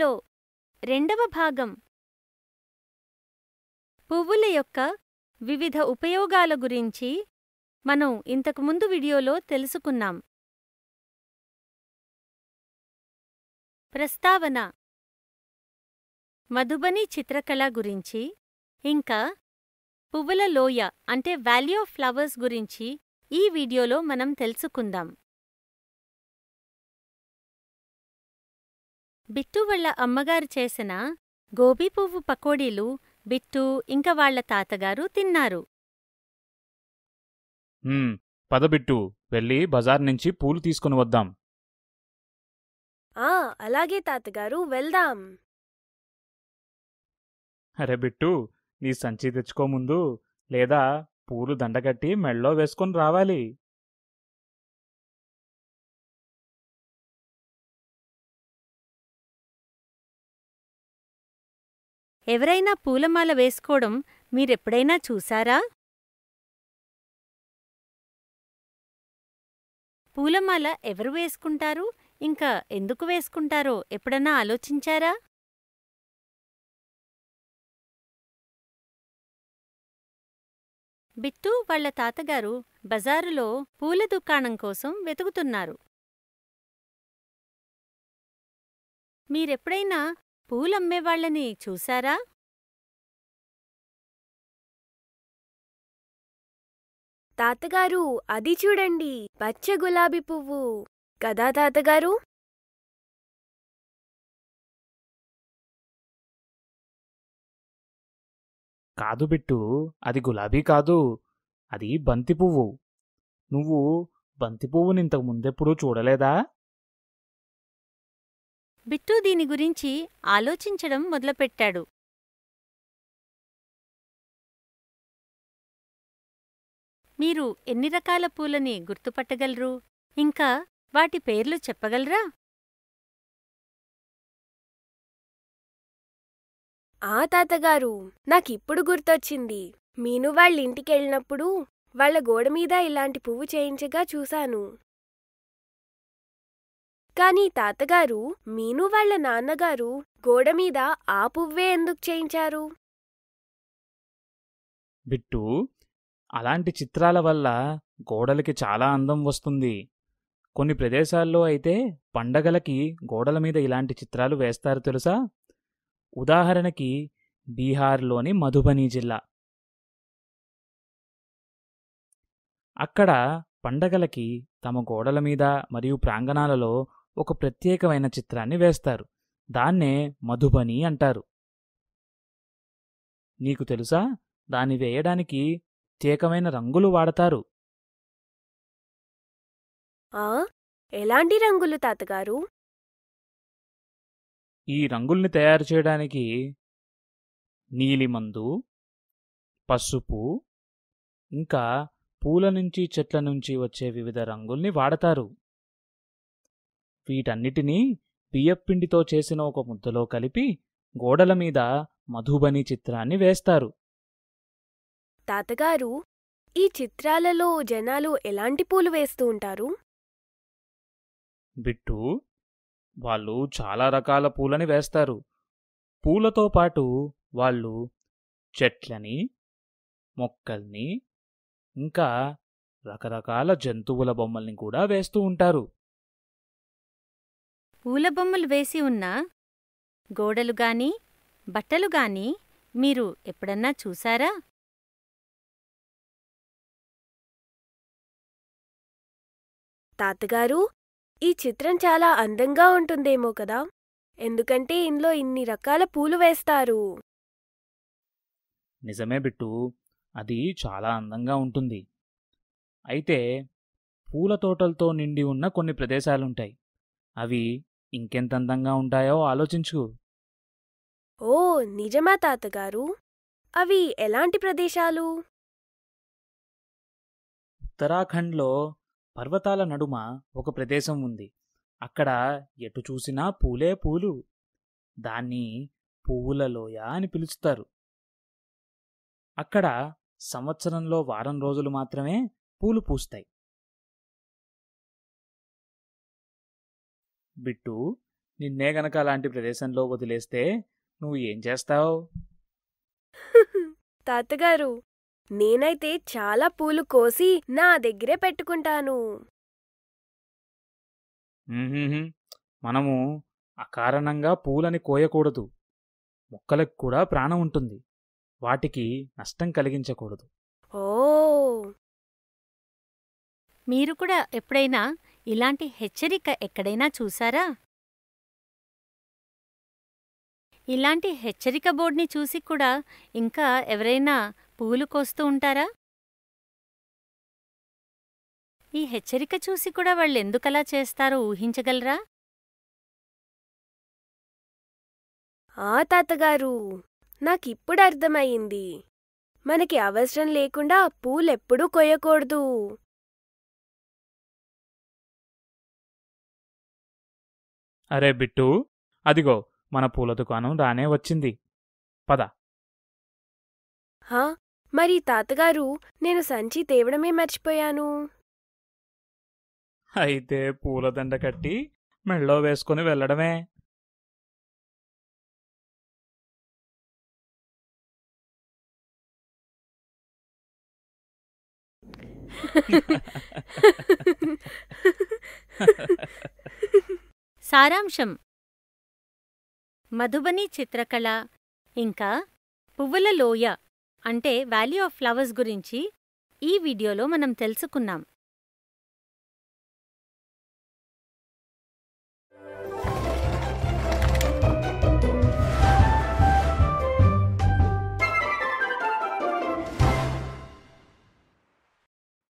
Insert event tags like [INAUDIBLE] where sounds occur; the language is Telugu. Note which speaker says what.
Speaker 1: పువ్వులో రెండవ భాగం పువ్వుల యొక్క వివిధ ఉపయోగాల గురించి మనం ఇంతకుముందు వీడియోలో తెలుసుకున్నాం ప్రస్తావన మధుబని చిత్రకళ గురించి ఇంకా పువ్వుల లోయ అంటే వాల్యూ ఆఫ్ ఫ్లవర్స్ గురించి ఈ వీడియోలో మనం తెలుసుకుందాం బిట్టు వాళ్ళ అమ్మగారు చేసిన గోబీపువ్వు పకోడీలు బిట్టు ఇంక వాళ్ళ తాతగారు తిన్నారు
Speaker 2: పదబిట్టు పద బిట్టు వెళ్ళి బజార్ నుంచి పూలు తీసుకుని వద్దాం
Speaker 3: ఆ అలాగే తాతగారు వెళ్దాం
Speaker 2: అరే బిట్టు నీ సంచి తెచ్చుకోముందు లేదా పూలు దండగట్టి మెళ్ళో
Speaker 1: వేసుకొని రావాలి ఎవరైనా పూలమాల వేసుకోవడం మీరెప్పుడైనా చూశారా? పూలమాల ఎవరు వేసుకుంటారు, ఇంకా ఎందుకు వేసుకుంటారో ఎప్పుడన్నా ఆలోచించారా? బిట్టు వాళ్ళ తాతగారు బజారులో పూల దుకాణం కోసం వెతుకుతున్నారు. మీరెప్పుడైనా పూలమ్మేవాళ్ళని చూశారా తాతగారు అది చూడండి పచ్చ గులాబీ పువ్వు కదా తాతగారు
Speaker 2: కాదు బిట్టు అది గులాబీ కాదు అది బంతి పువ్వు నువ్వు బంతి పువ్వుని ఇంతకు ముందెప్పుడూ చూడలేదా
Speaker 1: బిట్టు దీని గురించి ఆలోచించడం మొదలుపెట్టాడు మీరు ఎన్ని రకాల పూలని గుర్తుపట్టగలరు ఇంకా వాటి పేర్లు చెప్పగలరా
Speaker 3: ఆ తాతగారు నాకిప్పుడు గుర్తొచ్చింది మీను వాళ్ళింటికెళ్ళినప్పుడు వాళ్ళ గోడ మీద ఇలాంటి పువ్వు చేయించగా చూశాను కాని తాతగారు మీను వాళ్ల నాన్నగారు గోడ మీద ఆ పువ్వే ఎందుకు చేయించారు
Speaker 2: బిట్టు అలాంటి చిత్రాల వల్ల గోడలకి చాలా అందం వస్తుంది కొన్ని ప్రదేశాల్లో అయితే పండగలకి గోడల మీద ఇలాంటి చిత్రాలు వేస్తారు తెలుసా ఉదాహరణకి బీహార్లోని మధుబని జిల్లా అక్కడ పండగలకి తమ గోడల మీద మరియు ప్రాంగణాలలో ఒక ప్రత్యేకమైన చిత్రాన్ని వేస్తారు దాన్నే మధుబని అంటారు నీకు తెలుసా దాన్ని వేయడానికి ప్రత్యేకమైన రంగులు వాడతారు
Speaker 3: ఎలాంటి రంగులు తాతగారు
Speaker 2: ఈ రంగుల్ని తయారు చేయడానికి నీలిమందు పసుపు ఇంకా పూల నుంచి చెట్ల నుంచి వచ్చే వివిధ రంగుల్ని వాడతారు వీటన్నిటినీ బియ్యప్పిండితో చేసిన ఒక ముద్దలో కలిపి గోడల మీద మధుబని చిత్రాన్ని వేస్తారు
Speaker 3: తాతగారు ఈ చిత్రాలలో జనాలు ఎలాంటి పూలు వేస్తూ ఉంటారు
Speaker 2: బిట్టు వాళ్ళు చాలా రకాల పూలని వేస్తారు పూలతో పాటు వాళ్ళు చెట్లని మొక్కల్ని ఇంకా రకరకాల జంతువుల బొమ్మల్ని కూడా వేస్తూ ఉంటారు
Speaker 1: పూలబొమ్మలు వేసి ఉన్న గోడలుగాని బట్టలుగాని మీరు ఎప్పుడన్నా చూసారా
Speaker 3: తాతగారు ఈ చిత్రం చాలా అందంగా ఉంటుందేమో కదా ఎందుకంటే ఇందులో ఇన్ని రకాల పూలు వేస్తారు
Speaker 2: నిజమే బిట్టు అది చాలా అందంగా ఉంటుంది అయితే పూల తోటలతో నిండి ఉన్న కొన్ని ప్రదేశాలుంటాయి అవి ఇంకెంత అందంగా ఉంటాయో ఆలోచించు
Speaker 3: ఓ నిజమా తాతగారు అవి ఎలాంటి ప్రదేశాలు
Speaker 2: ఉత్తరాఖండ్లో పర్వతాల నడుమ ఒక ప్రదేశం ఉంది అక్కడ ఎటు చూసినా పూలే పూలు దాన్ని పువ్వుల లోయ అని పిలుస్తారు అక్కడ సంవత్సరంలో వారం రోజులు మాత్రమే పూలు పూస్తాయి బిట్టు నిన్నే గనక అలాంటి ప్రదేశంలో వదిలేస్తే నువ్వు ఏం చేస్తావు
Speaker 3: [LAUGHS] తాతగారు నేనైతే చాలా పూలు కోసి నా దగ్గరే పెట్టుకుంటాను
Speaker 2: మనము అకారణంగా పూలని కోయకూడదు మొక్కలకు కూడా ప్రాణం ఉంటుంది వాటికి నష్టం కలిగించకూడదు
Speaker 1: ఓ మీరు కూడా ఎప్పుడైనా ఇలాంటి హెచ్చరిక ఎక్కడైనా చూసారా ఇలాంటి హెచ్చరిక బోర్డ్ని చూసి కూడా ఇంకా ఎవరైనా పువ్వులు కోస్తూ ఉంటారా ఈ హెచ్చరిక చూసి కూడా వాళ్ళెందుకలా చేస్తారో ఊహించగలరా
Speaker 3: ఆ తాతగారు నాకిప్పుడు అర్థమయ్యింది మనకి అవసరం లేకుండా పూలెప్పుడూ కొయ్యకూడదు
Speaker 2: అరే బిట్టు అదిగో మన పూల దుకాణం రానే వచ్చింది పద
Speaker 3: మరి తాతగారు నేను సంచి తేవడమే మర్చిపోయాను
Speaker 2: అయితే పూలదండ కట్టి మెళ్ళో
Speaker 1: వేసుకుని వెళ్ళడమే [LAUGHS] సారాంశం మధుబని చిత్రకళ ఇంకా పువ్వుల లోయ అంటే వ్యాలీ ఆఫ్ ఫ్లవర్స్ గురించి ఈ వీడియోలో మనం తెలుసుకున్నాం